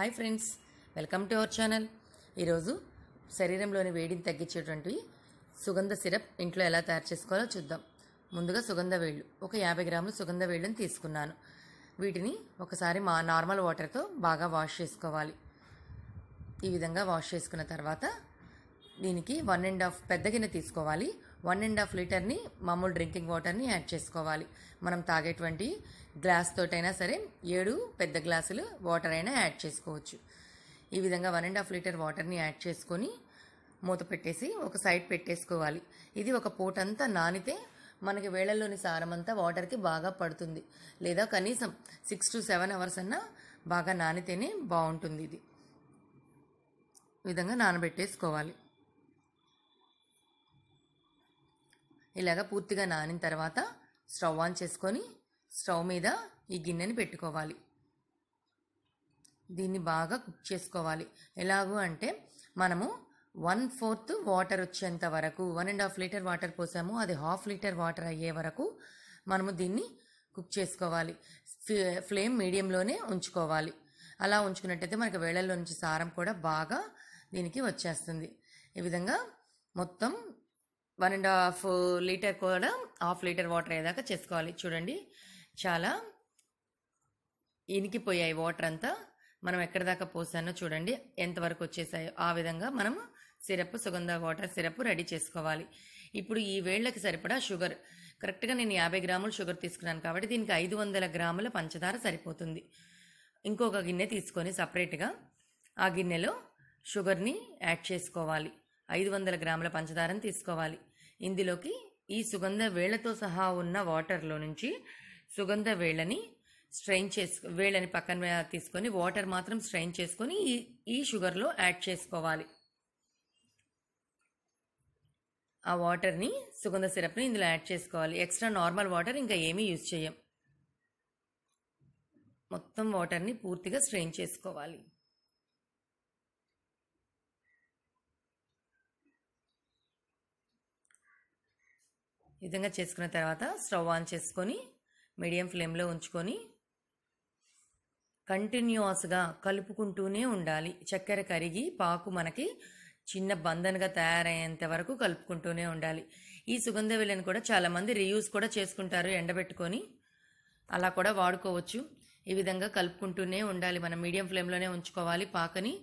hi friends welcome to our channel ఈరోజు శరీరంలోని వేడిని తగ్గించేటువంటి సుగంధ సిరప్ ఇంట్లో ఎలా తయారు చేసుకోవాలో చూద్దాం ముందుగా సుగంధ వేళ్ళు ఒక యాభై గ్రాములు సుగంధ వేళ్ళని తీసుకున్నాను వీటిని ఒకసారి మా నార్మల్ వాటర్తో బాగా వాష్ చేసుకోవాలి ఈ విధంగా వాష్ చేసుకున్న తర్వాత దీనికి వన్ అండ్ హాఫ్ పెద్ద గిన్నె తీసుకోవాలి వన్ అండ్ హాఫ్ లీటర్ని మామూలు డ్రింకింగ్ వాటర్ని యాడ్ చేసుకోవాలి మనం తాగేటువంటి గ్లాస్ తోటైనా సరే ఏడు పెద్ద గ్లాసులు వాటర్ అయినా యాడ్ చేసుకోవచ్చు ఈ విధంగా వన్ అండ్ హాఫ్ లీటర్ వాటర్ని యాడ్ చేసుకొని మూత పెట్టేసి ఒక సైడ్ పెట్టేసుకోవాలి ఇది ఒక పూట అంతా నానితే మనకి వేళల్లోని సారమంతా వాటర్కి బాగా పడుతుంది లేదా కనీసం సిక్స్ టు సెవెన్ అవర్స్ అన్నా బాగా నానితేనే బాగుంటుంది ఇది విధంగా నానబెట్టేసుకోవాలి ఇలాగ పూర్తిగా నానిన తర్వాత స్టవ్ ఆన్ చేసుకొని స్టవ్ మీద ఈ గిన్నెని పెట్టుకోవాలి దీన్ని బాగా కుక్ చేసుకోవాలి ఎలాగూ అంటే మనము వన్ ఫోర్త్ వాటర్ వచ్చేంత వరకు one and half litre water పోసాము అది హాఫ్ లీటర్ వాటర్ అయ్యే వరకు మనము దీన్ని కుక్ చేసుకోవాలి ఫ్లేమ్ మీడియంలోనే ఉంచుకోవాలి అలా ఉంచుకున్నట్టయితే మనకి వేళల్లో నుంచి సారం కూడా బాగా దీనికి వచ్చేస్తుంది ఈ విధంగా మొత్తం వన్ అండ్ హాఫ్ లీటర్ కూడా హాఫ్ లీటర్ వాటర్ అయ్యేదాకా చేసుకోవాలి చూడండి చాలా ఇనికిపోయాయి వాటర్ అంతా మనం ఎక్కడి దాకా పోసానో చూడండి ఎంతవరకు వచ్చేసాయో ఆ విధంగా మనం సిరప్ సుగంధ వాటర్ సిరప్ రెడీ చేసుకోవాలి ఇప్పుడు ఈ వేళ్ళకి సరిపడా షుగర్ కరెక్ట్గా నేను యాభై గ్రాములు షుగర్ తీసుకున్నాను కాబట్టి దీనికి ఐదు వందల గ్రాముల పంచదార సరిపోతుంది ఇంకొక గిన్నె తీసుకొని సపరేట్గా ఆ గిన్నెలో షుగర్ని యాడ్ చేసుకోవాలి ఐదు వందల గ్రాముల పంచదారను తీసుకోవాలి ఇందులోకి ఈ సుగంధ వేళ్లతో సహా ఉన్న వాటర్లో నుంచి సుగంధ వేళ్ళని స్ట్రెయిన్ చేసు వేళ్ళని పక్కన తీసుకొని వాటర్ మాత్రం స్ట్రెయిన్ చేసుకొని ఈ ఈ షుగర్లో యాడ్ చేసుకోవాలి ఆ వాటర్ని సుగంధ సిరప్ని ఇందులో యాడ్ చేసుకోవాలి ఎక్స్ట్రా నార్మల్ వాటర్ ఇంకా ఏమీ యూజ్ చేయం మొత్తం వాటర్ని పూర్తిగా స్ట్రెయిన్ చేసుకోవాలి ఈ విధంగా చేసుకున్న తర్వాత స్టవ్ ఆన్ చేసుకొని మీడియం ఫ్లేమ్లో ఉంచుకొని కంటిన్యూస్గా కలుపుకుంటూనే ఉండాలి చక్కెర కరిగి పాకు మనకి చిన్న బంధన్గా తయారయ్యేంత వరకు కలుపుకుంటూనే ఉండాలి ఈ సుగంధ విలని కూడా చాలామంది రీయూస్ కూడా చేసుకుంటారు ఎండబెట్టుకొని అలా కూడా వాడుకోవచ్చు ఈ విధంగా కలుపుకుంటూనే ఉండాలి మనం మీడియం ఫ్లేమ్లోనే ఉంచుకోవాలి పాకని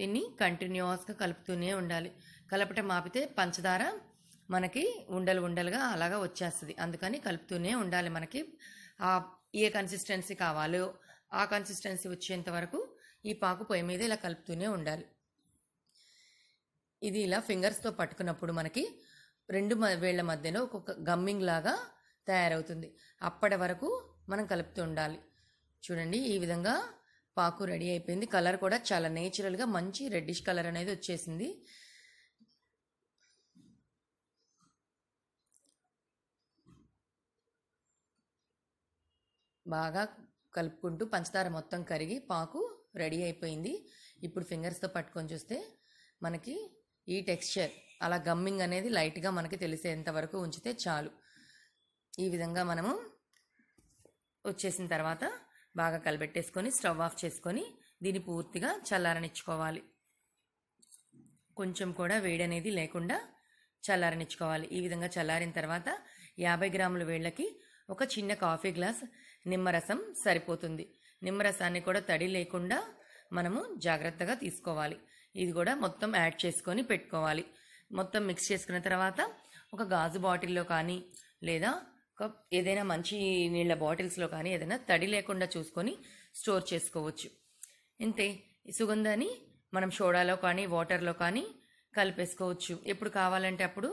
దీన్ని కంటిన్యూస్గా కలుపుతూనే ఉండాలి కలపటం ఆపితే పంచదార మనకి ఉండలు ఉండలుగా అలాగా వచ్చేస్తుంది అందుకని కలుపుతూనే ఉండాలి మనకి ఆ ఏ కన్సిస్టెన్సీ కావాలో ఆ కన్సిస్టెన్సీ వచ్చేంత వరకు ఈ పాకు పొయ్యి మీద ఇలా కలుపుతూనే ఉండాలి ఇది ఇలా ఫింగర్స్తో పట్టుకున్నప్పుడు మనకి రెండు వేళ్ల మధ్యలో ఒక్కొక్క గమ్మింగ్ లాగా తయారవుతుంది అప్పటి వరకు మనం కలుపుతూ ఉండాలి చూడండి ఈ విధంగా పాకు రెడీ అయిపోయింది కలర్ కూడా చాలా నేచురల్గా మంచి రెడ్డిష్ కలర్ అనేది వచ్చేసింది బాగా కలుపుకుంటూ పంచదార మొత్తం కరిగి పాకు రెడీ అయిపోయింది ఇప్పుడు ఫింగర్స్తో పట్టుకొని చూస్తే మనకి ఈ టెక్స్చర్ అలా గమ్మింగ్ అనేది లైట్గా మనకి తెలిసేంత వరకు ఉంచితే చాలు ఈ విధంగా మనము వచ్చేసిన తర్వాత బాగా కలబెట్టేసుకొని స్టవ్ ఆఫ్ చేసుకొని దీన్ని పూర్తిగా చల్లారనిచ్చుకోవాలి కొంచెం కూడా వేడి అనేది లేకుండా చల్లారనిచ్చుకోవాలి ఈ విధంగా చల్లారిన తర్వాత యాభై గ్రాముల వేళ్ళకి ఒక చిన్న కాఫీ గ్లాస్ నిమ్మరసం సరిపోతుంది నిమ్మరసాన్ని కూడా తడి లేకుండా మనము జాగ్రత్తగా తీసుకోవాలి ఇది కూడా మొత్తం యాడ్ చేసుకొని పెట్టుకోవాలి మొత్తం మిక్స్ చేసుకున్న తర్వాత ఒక గాజు బాటిల్లో కానీ లేదా ఒక ఏదైనా మంచి నీళ్ళ బాటిల్స్లో కానీ ఏదైనా తడి లేకుండా చూసుకొని స్టోర్ చేసుకోవచ్చు ఇంతే సుగంధాన్ని మనం సోడాలో కానీ వాటర్లో కానీ కలిపేసుకోవచ్చు ఎప్పుడు కావాలంటే అప్పుడు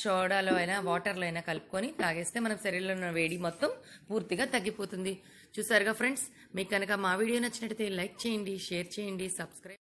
సోడాలో అయినా వాటర్లో అయినా కలుపుకొని తాగేస్తే మన శరీరంలో ఉన్న వేడి మొత్తం పూర్తిగా తగ్గిపోతుంది చూసారుగా ఫ్రెండ్స్ మీకు కనుక మా వీడియో నచ్చినట్టయితే లైక్ చేయండి షేర్ చేయండి సబ్స్క్రైబ్